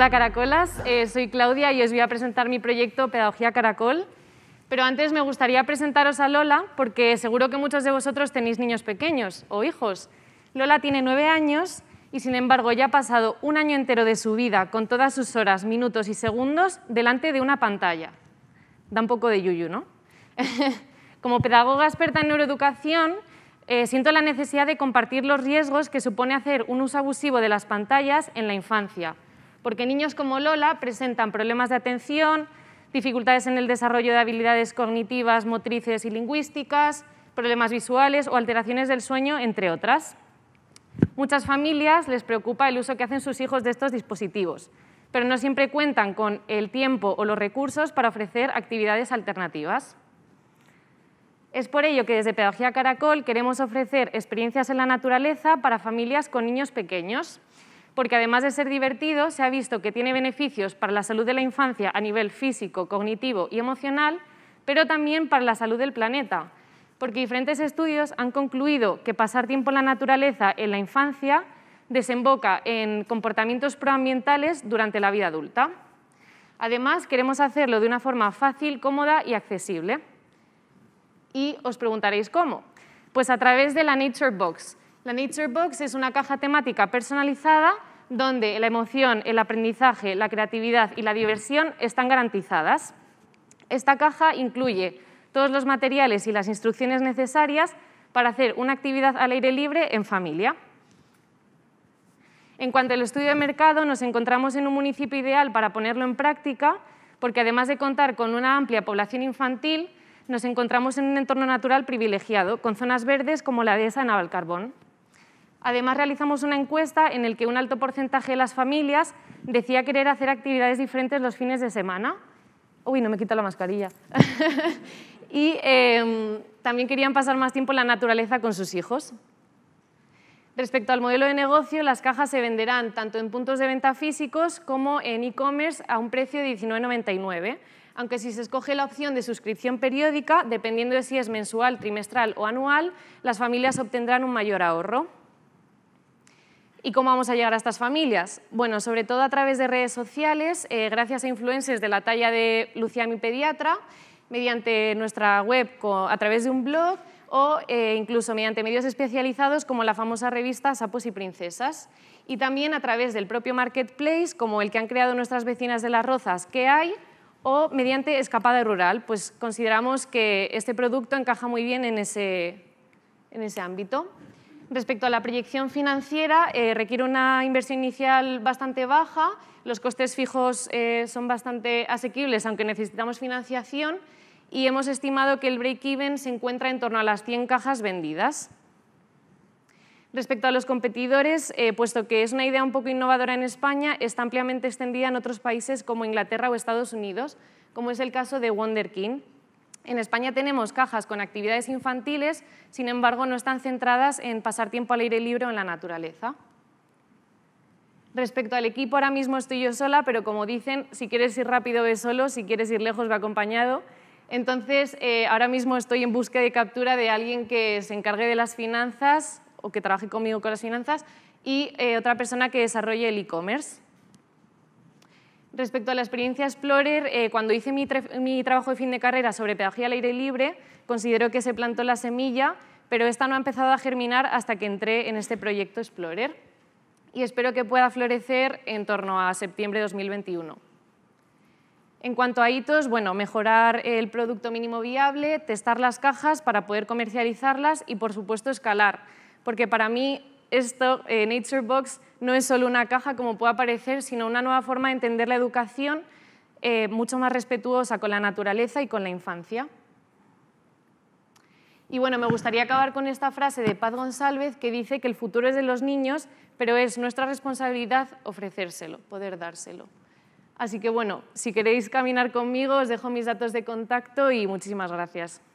Hola Caracolas, eh, soy Claudia y os voy a presentar mi proyecto Pedagogía Caracol. Pero antes me gustaría presentaros a Lola porque seguro que muchos de vosotros tenéis niños pequeños o hijos. Lola tiene nueve años y sin embargo ya ha pasado un año entero de su vida con todas sus horas, minutos y segundos delante de una pantalla. Da un poco de yuyu, ¿no? Como pedagoga experta en neuroeducación, eh, siento la necesidad de compartir los riesgos que supone hacer un uso abusivo de las pantallas en la infancia porque niños como Lola presentan problemas de atención, dificultades en el desarrollo de habilidades cognitivas, motrices y lingüísticas, problemas visuales o alteraciones del sueño, entre otras. Muchas familias les preocupa el uso que hacen sus hijos de estos dispositivos, pero no siempre cuentan con el tiempo o los recursos para ofrecer actividades alternativas. Es por ello que desde Pedagogía Caracol queremos ofrecer experiencias en la naturaleza para familias con niños pequeños porque además de ser divertido, se ha visto que tiene beneficios para la salud de la infancia a nivel físico, cognitivo y emocional, pero también para la salud del planeta, porque diferentes estudios han concluido que pasar tiempo en la naturaleza en la infancia desemboca en comportamientos proambientales durante la vida adulta. Además, queremos hacerlo de una forma fácil, cómoda y accesible. Y os preguntaréis cómo. Pues a través de la Nature Box, la Nature Box es una caja temática personalizada donde la emoción, el aprendizaje, la creatividad y la diversión están garantizadas. Esta caja incluye todos los materiales y las instrucciones necesarias para hacer una actividad al aire libre en familia. En cuanto al estudio de mercado, nos encontramos en un municipio ideal para ponerlo en práctica, porque además de contar con una amplia población infantil, nos encontramos en un entorno natural privilegiado, con zonas verdes como la de San Carbón. Además, realizamos una encuesta en la que un alto porcentaje de las familias decía querer hacer actividades diferentes los fines de semana. Uy, no me quita la mascarilla. y em, también querían pasar más tiempo en la naturaleza con sus hijos. Respecto al modelo de negocio, las cajas se venderán tanto en puntos de venta físicos como en e-commerce a un precio de 19,99, aunque si se escoge la opción de suscripción periódica, dependiendo de si es mensual, trimestral o anual, las familias obtendrán un mayor ahorro. ¿Y cómo vamos a llegar a estas familias? Bueno, sobre todo a través de redes sociales, eh, gracias a influencers de la talla de Lucía mi pediatra, mediante nuestra web a través de un blog o eh, incluso mediante medios especializados como la famosa revista Sapos y Princesas. Y también a través del propio marketplace, como el que han creado nuestras vecinas de Las Rozas, que hay, o mediante escapada rural, pues consideramos que este producto encaja muy bien en ese ámbito. Respecto a la proyección financiera, eh, requiere una inversión inicial bastante baja, los costes fijos eh, son bastante asequibles, aunque necesitamos financiación, y hemos estimado que el break-even se encuentra en torno a las 100 cajas vendidas. Respecto a los competidores, eh, puesto que es una idea un poco innovadora en España, está ampliamente extendida en otros países como Inglaterra o Estados Unidos, como es el caso de Wonderkin. King. En España tenemos cajas con actividades infantiles, sin embargo no están centradas en pasar tiempo al aire libre o en la naturaleza. Respecto al equipo, ahora mismo estoy yo sola, pero como dicen, si quieres ir rápido ve solo, si quieres ir lejos ve acompañado. Entonces, eh, ahora mismo estoy en búsqueda de captura de alguien que se encargue de las finanzas o que trabaje conmigo con las finanzas y eh, otra persona que desarrolle el e-commerce. Respecto a la experiencia Explorer, eh, cuando hice mi, trabajo de fin de carrera sobre pedagogía al aire libre, considero que se plantó la semilla, pero esta no ha empezado a germinar hasta que entré en este proyecto Explorer y espero que pueda florecer en torno a septiembre de 2021. En cuanto a hitos, bueno, mejorar el producto mínimo viable, testar las cajas para poder comercializarlas y, por supuesto, escalar, porque para mí esto, eh, Nature Box, no es solo una caja como puede parecer, sino una nueva forma de entender la educación eh, mucho más respetuosa con la naturaleza y con la infancia. Y bueno, me gustaría acabar con esta frase de Paz González que dice que el futuro es de los niños, pero es nuestra responsabilidad ofrecérselo, poder dárselo. Así que bueno, si queréis caminar conmigo, os dejo mis datos de contacto y muchísimas gracias.